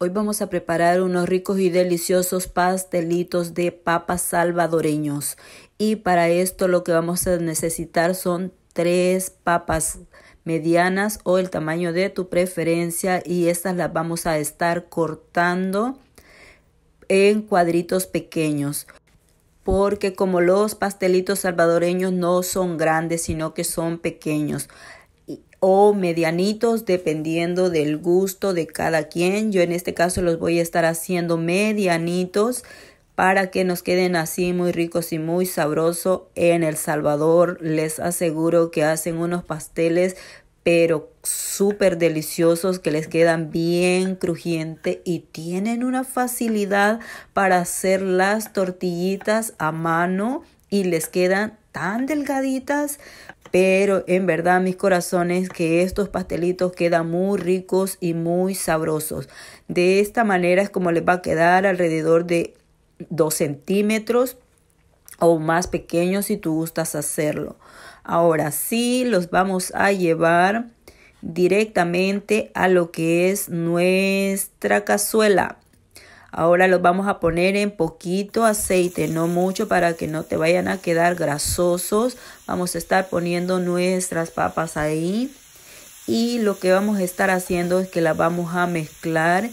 Hoy vamos a preparar unos ricos y deliciosos pastelitos de papas salvadoreños. Y para esto lo que vamos a necesitar son tres papas medianas o el tamaño de tu preferencia y estas las vamos a estar cortando en cuadritos pequeños porque como los pastelitos salvadoreños no son grandes sino que son pequeños o medianitos dependiendo del gusto de cada quien. Yo en este caso los voy a estar haciendo medianitos para que nos queden así muy ricos y muy sabrosos. En El Salvador les aseguro que hacen unos pasteles pero súper deliciosos que les quedan bien crujiente y tienen una facilidad para hacer las tortillitas a mano y les quedan delgaditas. Pero en verdad, mis corazones, que estos pastelitos quedan muy ricos y muy sabrosos. De esta manera es como les va a quedar alrededor de 2 centímetros o más pequeños si tú gustas hacerlo. Ahora sí, los vamos a llevar directamente a lo que es nuestra cazuela. Ahora los vamos a poner en poquito aceite, no mucho para que no te vayan a quedar grasosos. Vamos a estar poniendo nuestras papas ahí. Y lo que vamos a estar haciendo es que las vamos a mezclar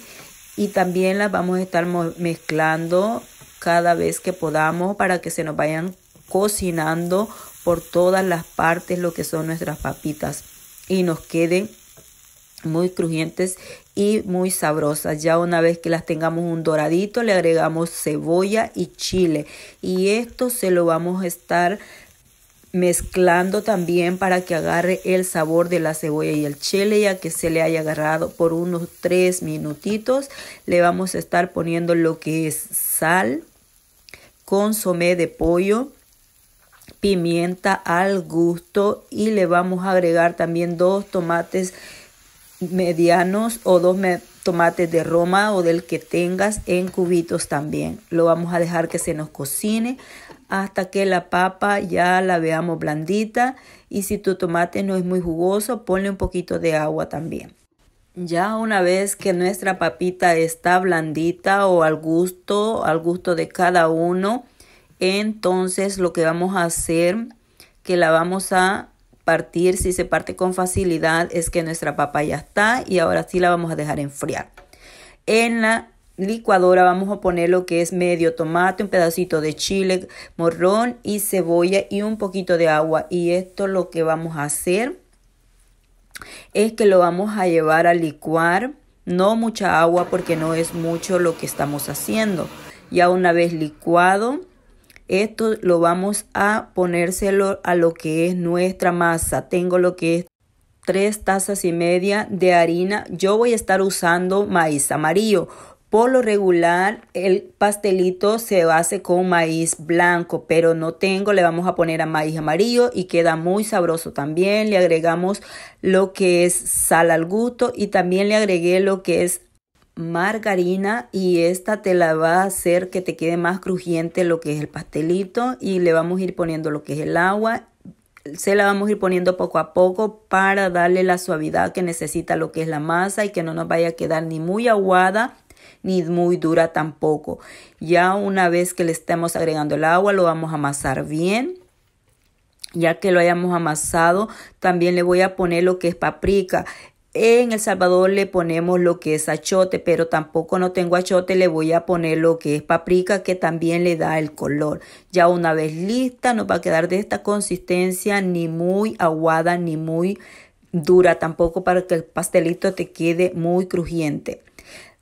y también las vamos a estar mezclando cada vez que podamos para que se nos vayan cocinando por todas las partes lo que son nuestras papitas y nos queden muy crujientes y muy sabrosas. Ya una vez que las tengamos un doradito, le agregamos cebolla y chile. Y esto se lo vamos a estar mezclando también para que agarre el sabor de la cebolla y el chile ya que se le haya agarrado por unos tres minutitos le vamos a estar poniendo lo que es sal consomé de pollo pimienta al gusto y le vamos a agregar también dos tomates medianos o dos tomates de Roma o del que tengas en cubitos también. Lo vamos a dejar que se nos cocine hasta que la papa ya la veamos blandita y si tu tomate no es muy jugoso, ponle un poquito de agua también. Ya una vez que nuestra papita está blandita o al gusto, al gusto de cada uno, entonces lo que vamos a hacer que la vamos a partir, si se parte con facilidad, es que nuestra papa ya está y ahora sí la vamos a dejar enfriar. En la licuadora vamos a poner lo que es medio tomate, un pedacito de chile morrón y cebolla y un poquito de agua. Y esto lo que vamos a hacer es que lo vamos a llevar a licuar, no mucha agua porque no es mucho lo que estamos haciendo. Ya una vez licuado, esto lo vamos a ponérselo a lo que es nuestra masa. Tengo lo que es tres tazas y media de harina. Yo voy a estar usando maíz amarillo. Por lo regular, el pastelito se hace con maíz blanco, pero no tengo, le vamos a poner a maíz amarillo y queda muy sabroso también. Le agregamos lo que es sal al gusto y también le agregué lo que es margarina y esta te la va a hacer que te quede más crujiente lo que es el pastelito y le vamos a ir poniendo lo que es el agua se la vamos a ir poniendo poco a poco para darle la suavidad que necesita lo que es la masa y que no nos vaya a quedar ni muy aguada ni muy dura tampoco. Ya una vez que le estemos agregando el agua lo vamos a amasar bien. Ya que lo hayamos amasado, también le voy a poner lo que es paprika. En El Salvador le ponemos lo que es achote, pero tampoco no tengo achote, le voy a poner lo que es paprika, que también le da el color. Ya una vez lista, no va a quedar de esta consistencia, ni muy aguada, ni muy dura, tampoco para que el pastelito te quede muy crujiente.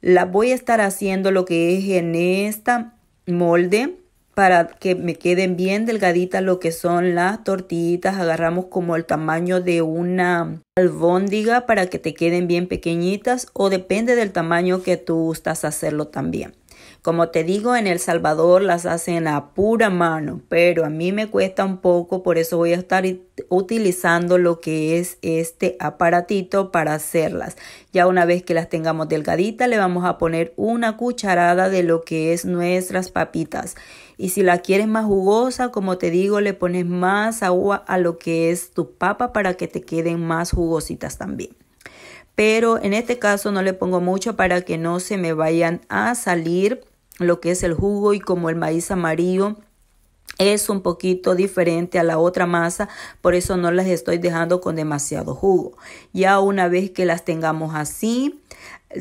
La voy a estar haciendo lo que es en esta molde para que me queden bien delgaditas lo que son las tortillitas. Agarramos como el tamaño de una albóndiga para que te queden bien pequeñitas o depende del tamaño que tú gustas hacerlo también. Como te digo, en El Salvador las hacen a pura mano, pero a mí me cuesta un poco, por eso voy a estar utilizando lo que es este aparatito para hacerlas. Ya una vez que las tengamos delgaditas, le vamos a poner una cucharada de lo que es nuestras papitas. Y si la quieres más jugosa, como te digo, le pones más agua a lo que es tu papa para que te queden más jugositas también pero en este caso no le pongo mucho para que no se me vayan a salir lo que es el jugo y como el maíz amarillo es un poquito diferente a la otra masa, por eso no las estoy dejando con demasiado jugo. Ya una vez que las tengamos así,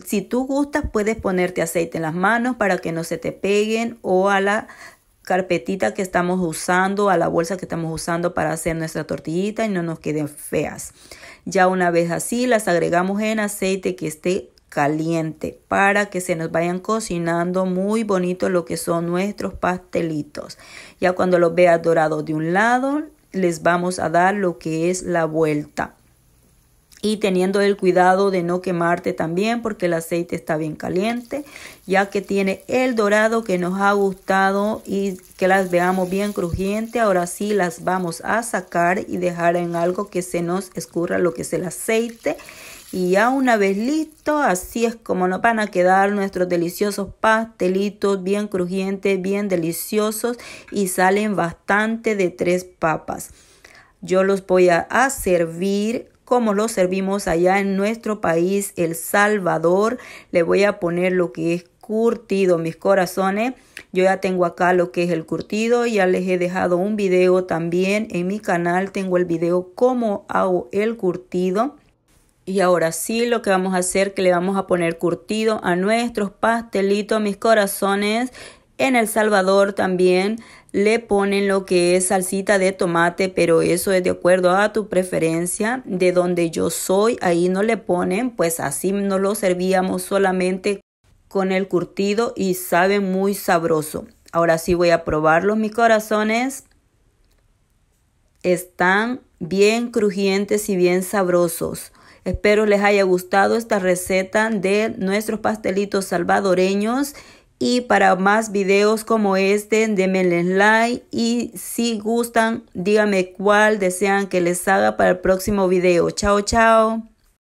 si tú gustas puedes ponerte aceite en las manos para que no se te peguen o a la carpetita que estamos usando, a la bolsa que estamos usando para hacer nuestra tortillita y no nos queden feas. Ya una vez así, las agregamos en aceite que esté caliente para que se nos vayan cocinando muy bonito lo que son nuestros pastelitos. Ya cuando los veas dorados de un lado, les vamos a dar lo que es la vuelta y teniendo el cuidado de no quemarte también porque el aceite está bien caliente, ya que tiene el dorado que nos ha gustado y que las veamos bien crujiente. Ahora sí las vamos a sacar y dejar en algo que se nos escurra lo que es el aceite. Y ya una vez listo, así es como nos van a quedar nuestros deliciosos pastelitos bien crujientes, bien deliciosos y salen bastante de tres papas. Yo los voy a, a servir como lo servimos allá en nuestro país, El Salvador. Le voy a poner lo que es curtido, mis corazones. Yo ya tengo acá lo que es el curtido, ya les he dejado un video también en mi canal, tengo el video cómo hago el curtido. Y ahora sí lo que vamos a hacer que le vamos a poner curtido a nuestros pastelitos, mis corazones. En El Salvador también le ponen lo que es salsita de tomate, pero eso es de acuerdo a tu preferencia. De donde yo soy, ahí no le ponen, pues así no lo servíamos solamente con el curtido y sabe muy sabroso. Ahora sí voy a probarlos, mis corazones. Están bien crujientes y bien sabrosos. Espero les haya gustado esta receta de nuestros pastelitos salvadoreños y para más videos como este, denme like y si gustan, díganme cuál desean que les haga para el próximo video. Chao, chao.